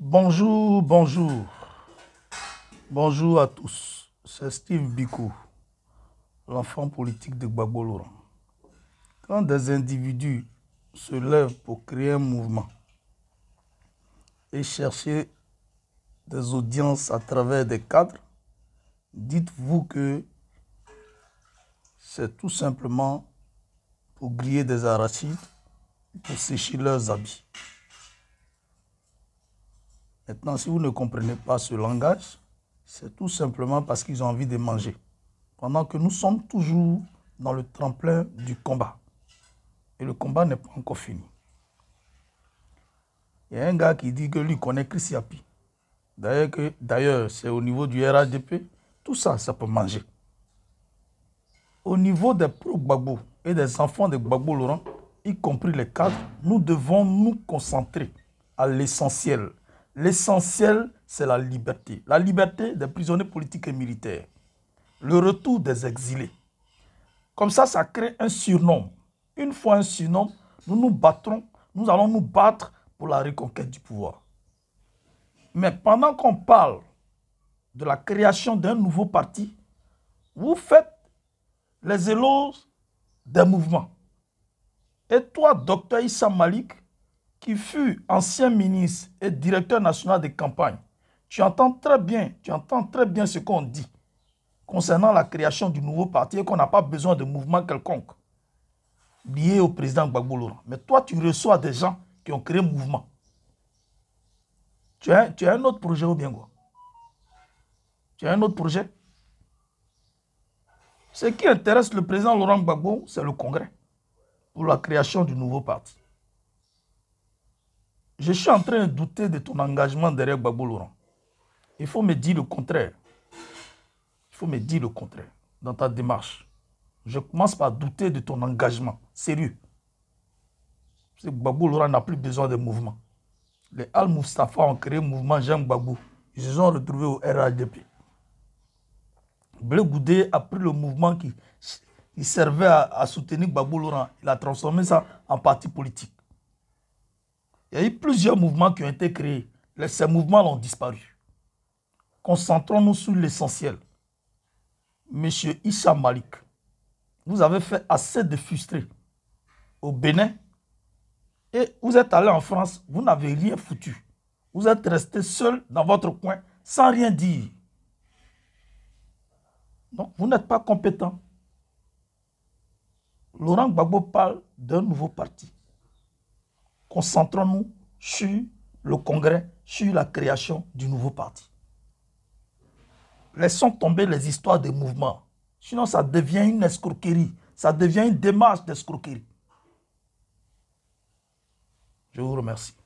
Bonjour, bonjour. Bonjour à tous. C'est Steve Biko, l'enfant politique de Gbagbo Quand des individus se lèvent pour créer un mouvement et chercher des audiences à travers des cadres, dites-vous que c'est tout simplement pour griller des arachides, pour sécher leurs habits. Maintenant, si vous ne comprenez pas ce langage, c'est tout simplement parce qu'ils ont envie de manger. Pendant que nous sommes toujours dans le tremplin du combat. Et le combat n'est pas encore fini. Il y a un gars qui dit que lui connaît Christiapi. D'ailleurs, c'est au niveau du RHDP. Tout ça, ça peut manger. Au niveau des pro-Gbagbo et des enfants de Gbagbo Laurent, y compris les cadres, nous devons nous concentrer à l'essentiel L'essentiel, c'est la liberté. La liberté des prisonniers politiques et militaires. Le retour des exilés. Comme ça, ça crée un surnom. Une fois un surnom, nous nous battrons, nous allons nous battre pour la reconquête du pouvoir. Mais pendant qu'on parle de la création d'un nouveau parti, vous faites les éloges des mouvements. Et toi, docteur Issa Malik, qui fut ancien ministre et directeur national des campagnes, tu entends très bien, tu entends très bien ce qu'on dit concernant la création du nouveau parti et qu'on n'a pas besoin de mouvement quelconque lié au président Gbagbo Mais toi, tu reçois des gens qui ont créé mouvement. Tu as, un autre projet au bien Tu as un autre projet Ce qui intéresse le président Laurent Gbagbo, c'est le Congrès pour la création du nouveau parti. Je suis en train de douter de ton engagement derrière Babou Laurent. Il faut me dire le contraire. Il faut me dire le contraire dans ta démarche. Je commence par douter de ton engagement. Sérieux. Parce que Laurent n'a plus besoin de mouvement. Les Al Mustafa ont créé le mouvement Jean Babou. Ils se sont retrouvés au RHDP. Bleu Goudé a pris le mouvement qui, servait à, soutenir Babou Laurent. Il a transformé ça en parti politique. Il y a eu plusieurs mouvements qui ont été créés. Ces mouvements l'ont disparu. Concentrons-nous sur l'essentiel. Monsieur Issa Malik, vous avez fait assez de frustrés au Bénin et vous êtes allé en France, vous n'avez rien foutu. Vous êtes resté seul dans votre coin sans rien dire. Donc, vous n'êtes pas compétent. Laurent Gbagbo parle d'un nouveau parti. Concentrons-nous sur le Congrès, sur la création du nouveau parti. Laissons tomber les histoires des mouvements. Sinon, ça devient une escroquerie. Ça devient une démarche d'escroquerie. Je vous remercie.